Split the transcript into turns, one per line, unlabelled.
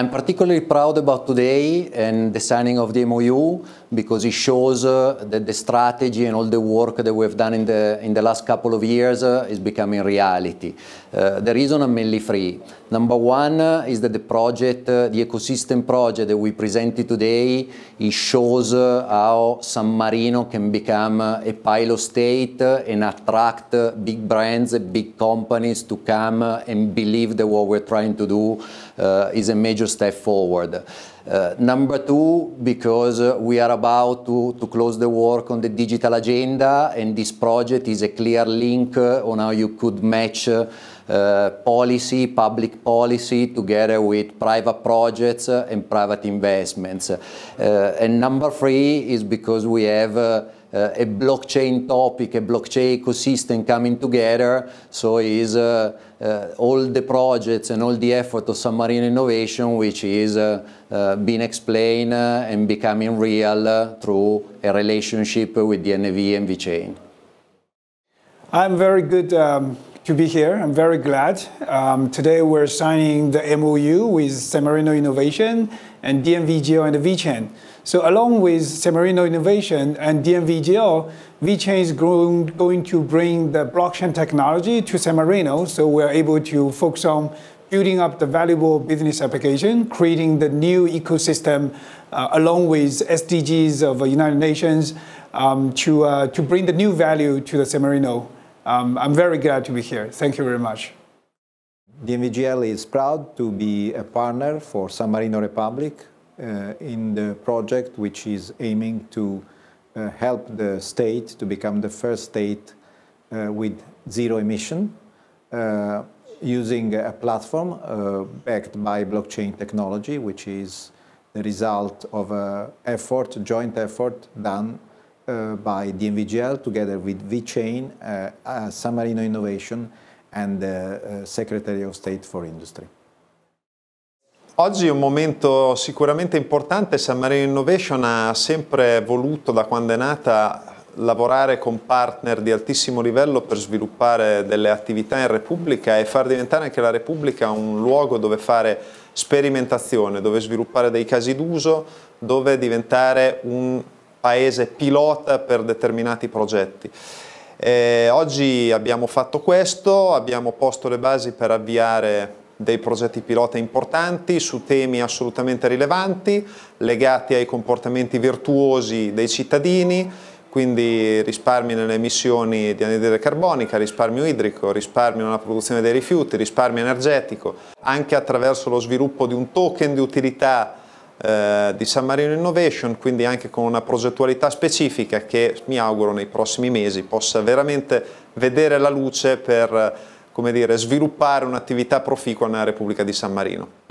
I'm particularly proud about today and the signing of the MOU because it shows uh, that the strategy and all the work that we've done in the, in the last couple of years uh, is becoming reality. Uh, the reason are mainly three. Number one uh, is that the project, uh, the ecosystem project that we presented today, it shows uh, how San Marino can become a pilot state and attract big brands, big companies to come and believe that what we're trying to do is a major step forward. Uh, number two, because uh, we are about to, to close the work on the digital agenda, and this project is a clear link uh, on how you could match uh, uh, policy, public policy, together with private projects uh, and private investments. and number three is because we have uh, a blockchain topic, a blockchain ecosystem coming together. So is uh, uh, all the projects and all the effort of submarine innovation, which is being explained and becoming real through a relationship with the NAV and VChain.
I'm very good um to be here. I'm very glad. Um, today we're signing the MOU with Semarino Innovation and DMVGO and VChain. So along with Semarino Innovation and DMVGO, VChain is going to bring the blockchain technology to Semarino. So we're able to focus on building up the valuable business application, creating the new ecosystem uh, along with SDGs of the United Nations um, to, uh, to bring the new value to the Semarino um, I'm very glad to be here. Thank you very much. DMVGL is
proud to be a partner for San Marino Republic uh, in the project which is aiming to uh, help the state to become the first state uh, with zero emission uh, using a platform uh, backed by blockchain technology which is the result of an uh, effort, joint effort done uh, by DNVGL together with VChain, uh, uh, San Marino Innovation and uh, Secretary of State for Industry.
Oggi è un momento sicuramente importante, San Marino Innovation ha sempre voluto da quando è nata lavorare con partner di altissimo livello per sviluppare delle attività in Repubblica e far diventare anche la Repubblica un luogo dove fare sperimentazione, dove sviluppare dei casi d'uso, dove diventare un paese pilota per determinati progetti. E eh, oggi abbiamo fatto questo, abbiamo posto le basi per avviare dei progetti pilota importanti su temi assolutamente rilevanti legati ai comportamenti virtuosi dei cittadini, quindi risparmi nelle emissioni di anidride carbonica, risparmio idrico, risparmio nella produzione dei rifiuti, risparmio energetico, anche attraverso lo sviluppo di un token di utilità eh, di San Marino Innovation, quindi anche con una progettualità specifica che mi auguro nei prossimi mesi possa veramente vedere la luce per come dire, sviluppare un'attività proficua nella Repubblica di San Marino.